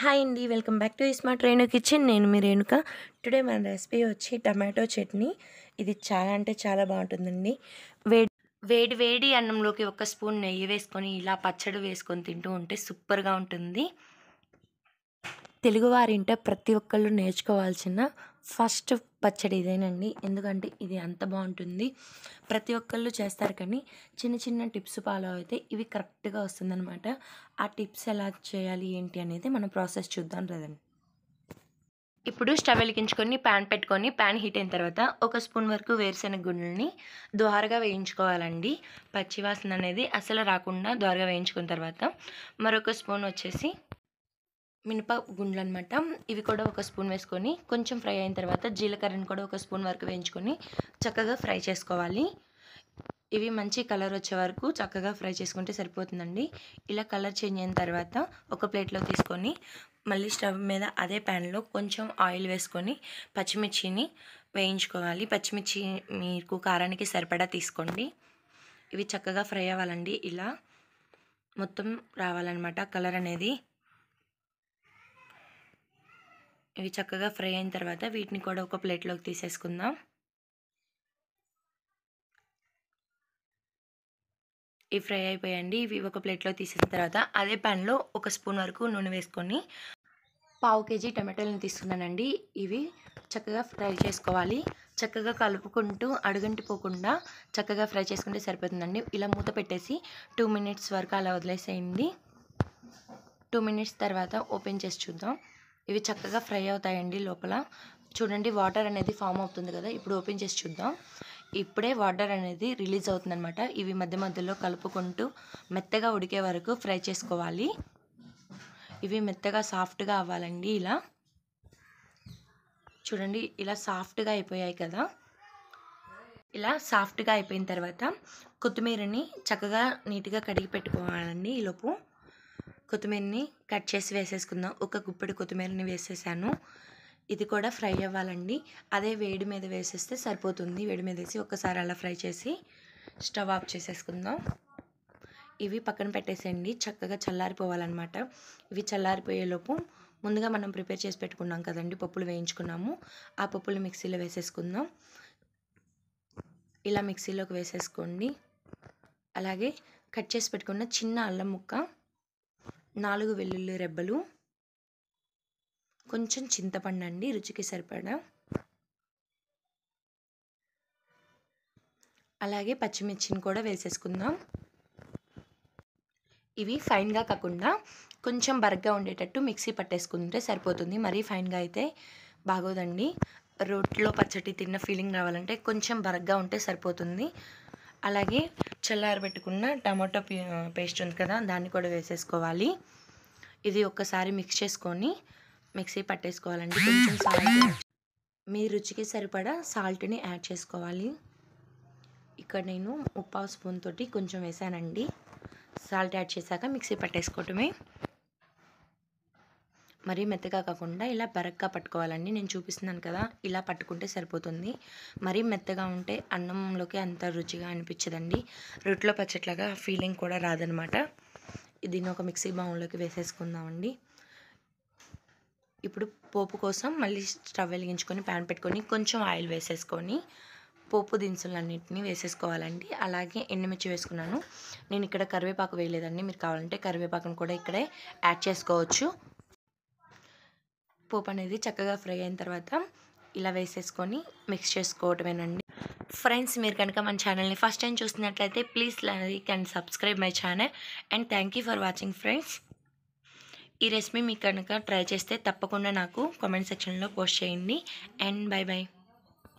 hi అండి welcome back to smart Renu kitchen నేను మీ రేణుక టుడే మన రెసిపీ వచ్చి టమాటో చట్నీ ఇది చాలా అంటే చాలా బాగుంటుందండి వేడి వేడి వేడి అన్నంలోకి ఒక స్పూన్ నెయ్యి వేసుకొని ఇలా పచ్చడి వేసుకొని తింటూ ఉంటే సూపర్గా ఉంటుంది తెలుగువారింట ప్రతి ఒక్కళ్ళు నేర్చుకోవాల్సిన ఫస్ట్ పచ్చడి ఇదేనండి ఎందుకంటే ఇది అంత బాగుంటుంది ప్రతి ఒక్కళ్ళు చేస్తారు కానీ చిన్న చిన్న టిప్స్ ఫాలో అయితే ఇవి కరెక్ట్గా వస్తుందన్నమాట ఆ టిప్స్ ఎలా చేయాలి ఏంటి అనేది మనం ప్రాసెస్ చూద్దాం లేదండి ఇప్పుడు స్టవ్ వెలిగించుకొని ప్యాన్ పెట్టుకొని ప్యాన్ హీట్ అయిన తర్వాత ఒక స్పూన్ వరకు వేరుశెనగ గుండెల్ని ద్వారగా వేయించుకోవాలండి పచ్చివాసన అనేది అసలు రాకుండా ద్వారగా వేయించుకున్న తర్వాత మరొక స్పూన్ వచ్చేసి మినప గుండ్లు అనమాట ఇవి కూడా ఒక స్పూన్ వేసుకొని కొంచెం ఫ్రై అయిన తర్వాత జీలకర్రని కూడా ఒక స్పూన్ వరకు వేయించుకొని చక్కగా ఫ్రై చేసుకోవాలి ఇవి మంచి కలర్ వచ్చే వరకు చక్కగా ఫ్రై చేసుకుంటే సరిపోతుందండి ఇలా కలర్ చేంజ్ అయిన తర్వాత ఒక ప్లేట్లో తీసుకొని మళ్ళీ స్టవ్ మీద అదే ప్యాన్లో కొంచెం ఆయిల్ వేసుకొని పచ్చిమిర్చిని వేయించుకోవాలి పచ్చిమిర్చి మీకు కారానికి సరిపడా తీసుకోండి ఇవి చక్కగా ఫ్రై అవ్వాలండి ఇలా మొత్తం రావాలన్నమాట కలర్ అనేది ఇవి చక్కగా ఫ్రై అయిన తర్వాత వీటిని కూడా ఒక ప్లేట్లోకి తీసేసుకుందాం ఇవి ఫ్రై అయిపోయాయండి ఇవి ఒక ప్లేట్లో తీసేసిన తర్వాత అదే ప్యాన్లో ఒక స్పూన్ వరకు నూనె వేసుకొని పావు కేజీ టమాటోలను తీసుకున్నానండి ఇవి చక్కగా ఫ్రై చేసుకోవాలి చక్కగా కలుపుకుంటూ అడుగంటి పోకుండా చక్కగా ఫ్రై చేసుకుంటే సరిపోతుందండి ఇలా మూత పెట్టేసి టూ మినిట్స్ వరకు అలా వదిలేసేయండి టూ మినిట్స్ తర్వాత ఓపెన్ చేసి చూద్దాం ఇవి చక్కగా ఫ్రై అవుతాయండి లోపల చూడండి వాటర్ అనేది ఫామ్ అవుతుంది కదా ఇప్పుడు ఓపెన్ చేసి చూద్దాం ఇప్పుడే వాటర్ అనేది రిలీజ్ అవుతుందనమాట ఇవి మధ్య మధ్యలో కలుపుకుంటూ మెత్తగా ఉడికే వరకు ఫ్రై చేసుకోవాలి ఇవి మెత్తగా సాఫ్ట్గా అవ్వాలండి ఇలా చూడండి ఇలా సాఫ్ట్గా అయిపోయాయి కదా ఇలా సాఫ్ట్గా అయిపోయిన తర్వాత కొత్తిమీరని చక్కగా నీట్గా కడిగి పెట్టుకోవాలండి ఈలోపు కొత్తిమీరని కట్ చేసి వేసేసుకుందాం ఒక గుప్పెడు కొత్తిమీరని వేసేసాను ఇది కూడా ఫ్రై అవ్వాలండి అదే వేడి మీద వేసేస్తే సరిపోతుంది వేడి మీద వేసి ఒకసారి అలా ఫ్రై చేసి స్టవ్ ఆఫ్ చేసేసుకుందాం ఇవి పక్కన పెట్టేసేయండి చక్కగా చల్లారిపోవాలన్నమాట ఇవి చల్లారిపోయేలోపు ముందుగా మనం ప్రిపేర్ చేసి పెట్టుకున్నాం కదండి పప్పులు వేయించుకున్నాము ఆ పప్పులు మిక్సీలో వేసేసుకుందాం ఇలా మిక్సీలోకి వేసేసుకోండి అలాగే కట్ చేసి పెట్టుకున్న చిన్న అల్లం ముక్క నాలుగు వెల్లుల్లి రెబ్బలు కొంచెం చింతపండు అండి రుచికి సరిపడా అలాగే పచ్చిమిర్చిని కూడా వేసేసుకుందాం ఇవి ఫైన్గా కాకుండా కొంచెం బరగ్గా ఉండేటట్టు మిక్సీ పట్టేసుకుంటే సరిపోతుంది మరీ ఫైన్గా అయితే బాగోదండి రోట్లో పచ్చడి తిన్న ఫీలింగ్ రావాలంటే కొంచెం బరగ్గా ఉంటే సరిపోతుంది అలాగే చల్లారబెట్టుకున్న టమాటో పేస్ట్ ఉంది కదా దాన్ని కూడా వేసేసుకోవాలి ఇది ఒక్కసారి మిక్స్ చేసుకొని మిక్సీ పట్టేసుకోవాలండి కొంచెం సాల్ట్ మీ రుచికి సరిపడా సాల్ట్ని యాడ్ చేసుకోవాలి ఇక్కడ నేను ముప్పావు స్పూన్ తోటి కొంచెం వేసానండి సాల్ట్ యాడ్ చేశాక మిక్సీ పట్టేసుకోవటమే మరీ మెత్తగా కాకుండా ఇలా పెరగ్గా పట్టుకోవాలండి నేను చూపిస్తున్నాను కదా ఇలా పట్టుకుంటే సరిపోతుంది మరీ మెత్తగా ఉంటే అన్నంలోకి అంత రుచిగా అనిపించదండి రొట్టెలో పచ్చట్లాగా ఫీలింగ్ కూడా రాదనమాట దీన్ని ఒక మిక్సీ బౌన్లోకి వేసేసుకుందామండి ఇప్పుడు పోపు కోసం మళ్ళీ స్టవ్ వెలిగించుకొని ప్యాన్ పెట్టుకొని కొంచెం ఆయిల్ వేసేసుకొని పోపు దినుసులన్నింటినీ వేసేసుకోవాలండి అలాగే ఎండుమిర్చి వేసుకున్నాను నేను ఇక్కడ కరివేపాకు వేయలేదండి మీరు కావాలంటే కరివేపాకును కూడా ఇక్కడే యాడ్ చేసుకోవచ్చు పోపు అనేది చక్కగా ఫ్రై అయిన తర్వాత ఇలా వేసేసుకొని మిక్స్ చేసుకోవటమేనండి ఫ్రెండ్స్ మీరు కనుక మన ఛానల్ని ఫస్ట్ టైం చూసినట్లయితే please like and subscribe my channel and thank for watching friends ఈ రెసిపీ మీకు కనుక ట్రై చేస్తే తప్పకుండా నాకు కామెంట్ సెక్షన్లో పోస్ట్ చేయండి అండ్ బై బై